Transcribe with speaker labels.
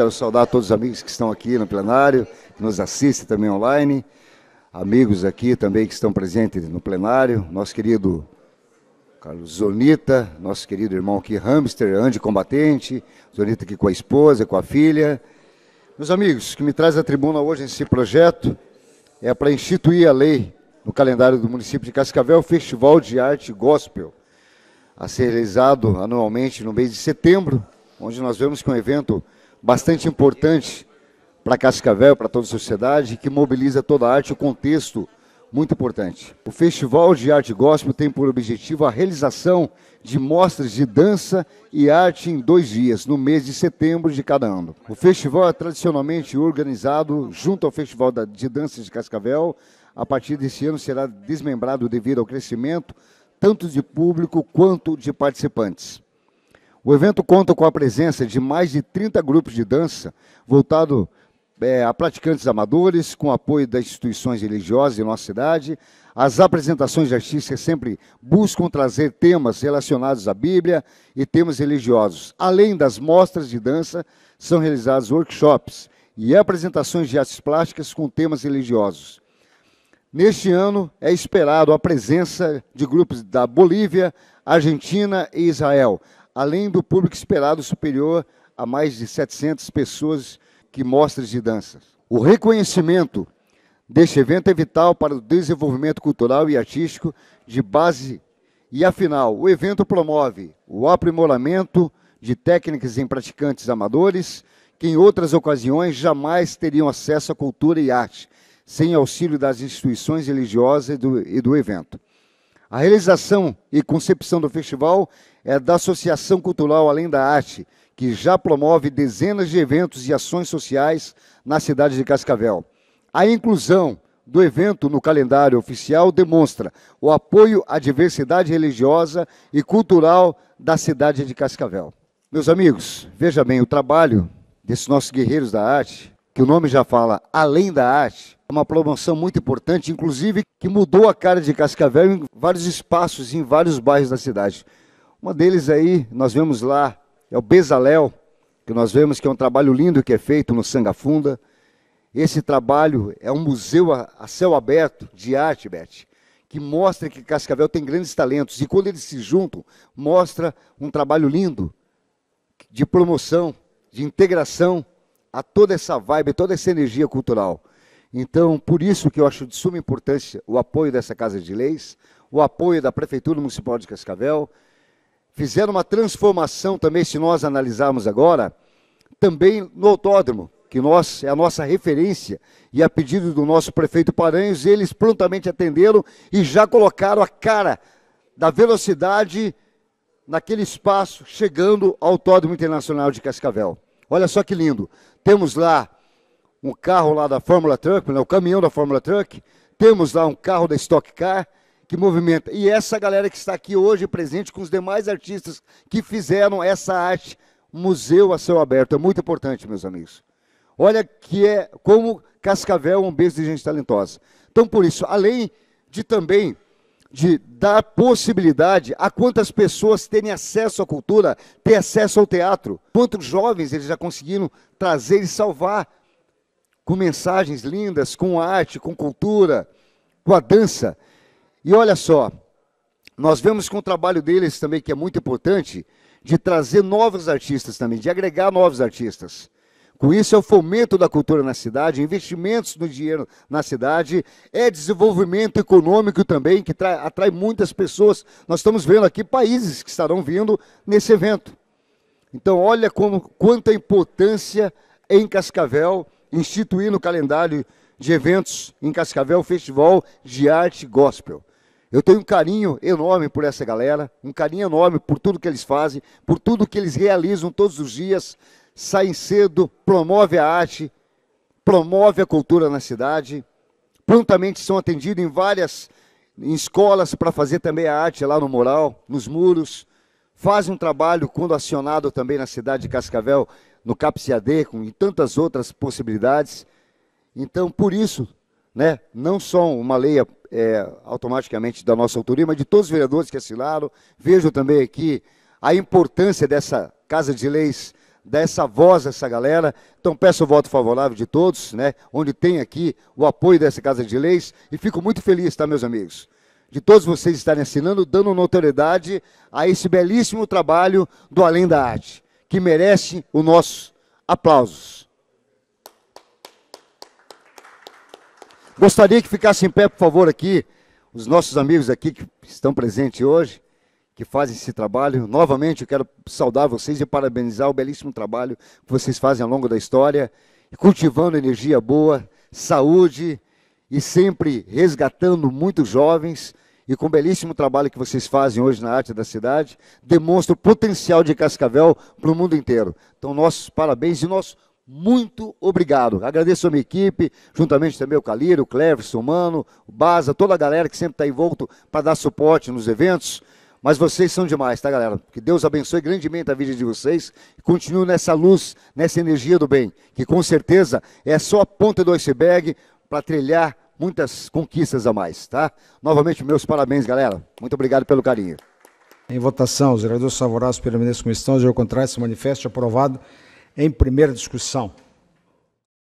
Speaker 1: Quero saudar todos os amigos que estão aqui no plenário, que nos assistem também online, amigos aqui também que estão presentes no plenário, nosso querido Carlos Zonita, nosso querido irmão aqui, hamster, combatente, Zonita aqui com a esposa, com a filha. Meus amigos, o que me traz à tribuna hoje esse projeto é para instituir a lei no calendário do município de Cascavel, Festival de Arte Gospel, a ser realizado anualmente no mês de setembro, onde nós vemos que um evento bastante importante para Cascavel, para toda a sociedade, que mobiliza toda a arte, o contexto muito importante. O Festival de Arte Gospel tem por objetivo a realização de mostras de dança e arte em dois dias, no mês de setembro de cada ano. O festival é tradicionalmente organizado junto ao Festival de Dança de Cascavel. A partir desse ano será desmembrado devido ao crescimento tanto de público quanto de participantes. O evento conta com a presença de mais de 30 grupos de dança voltado é, a praticantes amadores, com apoio das instituições religiosas de nossa cidade. As apresentações de artistas sempre buscam trazer temas relacionados à Bíblia e temas religiosos. Além das mostras de dança, são realizados workshops e apresentações de artes plásticas com temas religiosos. Neste ano é esperado a presença de grupos da Bolívia, Argentina e Israel, além do público esperado superior a mais de 700 pessoas que mostras de danças. O reconhecimento deste evento é vital para o desenvolvimento cultural e artístico de base e, afinal, o evento promove o aprimoramento de técnicas em praticantes amadores que, em outras ocasiões, jamais teriam acesso à cultura e arte, sem auxílio das instituições religiosas e do, e do evento. A realização e concepção do festival é da Associação Cultural Além da Arte, que já promove dezenas de eventos e ações sociais na cidade de Cascavel. A inclusão do evento no calendário oficial demonstra o apoio à diversidade religiosa e cultural da cidade de Cascavel. Meus amigos, veja bem, o trabalho desses nossos guerreiros da arte, que o nome já fala além da arte, uma promoção muito importante, inclusive que mudou a cara de Cascavel em vários espaços, em vários bairros da cidade. Uma deles aí, nós vemos lá, é o Bezalel, que nós vemos que é um trabalho lindo que é feito no Sangafunda. Esse trabalho é um museu a, a céu aberto de arte, Beth, que mostra que Cascavel tem grandes talentos. E quando eles se juntam, mostra um trabalho lindo de promoção, de integração a toda essa vibe, toda essa energia cultural. Então, por isso que eu acho de suma importância o apoio dessa Casa de Leis, o apoio da Prefeitura Municipal de Cascavel. Fizeram uma transformação também, se nós analisarmos agora, também no autódromo, que nós, é a nossa referência, e a pedido do nosso prefeito Paranhos, eles prontamente atenderam e já colocaram a cara da velocidade naquele espaço, chegando ao Autódromo Internacional de Cascavel. Olha só que lindo. Temos lá um carro lá da Fórmula Truck, né, o caminhão da Fórmula Truck, temos lá um carro da Stock Car que movimenta. E essa galera que está aqui hoje presente com os demais artistas que fizeram essa arte museu a céu aberto. É muito importante, meus amigos. Olha que é como Cascavel é um beijo de gente talentosa. Então, por isso, além de também de dar possibilidade a quantas pessoas terem acesso à cultura, ter acesso ao teatro, quantos jovens eles já conseguiram trazer e salvar com mensagens lindas, com arte, com cultura, com a dança. E olha só, nós vemos com o trabalho deles também, que é muito importante, de trazer novos artistas também, de agregar novos artistas. Com isso, é o fomento da cultura na cidade, investimentos no dinheiro na cidade, é desenvolvimento econômico também, que trai, atrai muitas pessoas. Nós estamos vendo aqui países que estarão vindo nesse evento. Então, olha como, quanta importância em Cascavel instituir no calendário de eventos em Cascavel o Festival de Arte Gospel. Eu tenho um carinho enorme por essa galera, um carinho enorme por tudo que eles fazem, por tudo que eles realizam todos os dias, saem cedo, promove a arte, promove a cultura na cidade. Prontamente são atendidos em várias em escolas para fazer também a arte lá no mural, nos muros faz um trabalho, quando acionado também na cidade de Cascavel, no CAPCAD, com tantas outras possibilidades. Então, por isso, né, não só uma lei é, automaticamente da nossa autoria, mas de todos os vereadores que assinaram, vejo também aqui a importância dessa Casa de Leis, dessa voz dessa galera. Então peço o voto favorável de todos, né, onde tem aqui o apoio dessa Casa de Leis e fico muito feliz, tá, meus amigos? de todos vocês estarem assinando, dando notoriedade a esse belíssimo trabalho do Além da Arte, que merece o nosso aplausos. Gostaria que ficassem em pé, por favor, aqui, os nossos amigos aqui que estão presentes hoje, que fazem esse trabalho. Novamente, eu quero saudar vocês e parabenizar o belíssimo trabalho que vocês fazem ao longo da história, cultivando energia boa, saúde e sempre resgatando muitos jovens e com o belíssimo trabalho que vocês fazem hoje na arte da cidade, demonstra o potencial de Cascavel para o mundo inteiro. Então, nossos parabéns e nosso muito obrigado. Agradeço a minha equipe, juntamente também o Calírio, o Cleverson, o Mano, o Baza, toda a galera que sempre está envolto para dar suporte nos eventos. Mas vocês são demais, tá, galera? Que Deus abençoe grandemente a vida de vocês. continue nessa luz, nessa energia do bem, que com certeza é só a ponta do iceberg para trilhar muitas conquistas a mais, tá? Novamente, meus parabéns, galera. Muito obrigado pelo carinho. Em votação, os vereadores favoráveis permanecem como estão, de ao contrário, se manifesta aprovado em primeira discussão.